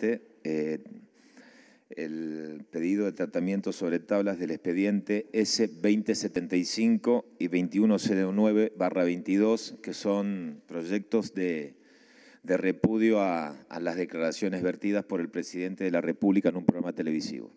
Este, eh, el pedido de tratamiento sobre tablas del expediente S2075 y 2109-22, que son proyectos de, repudio a las declaraciones vertidas por el presidente de la República en un programa televisivo.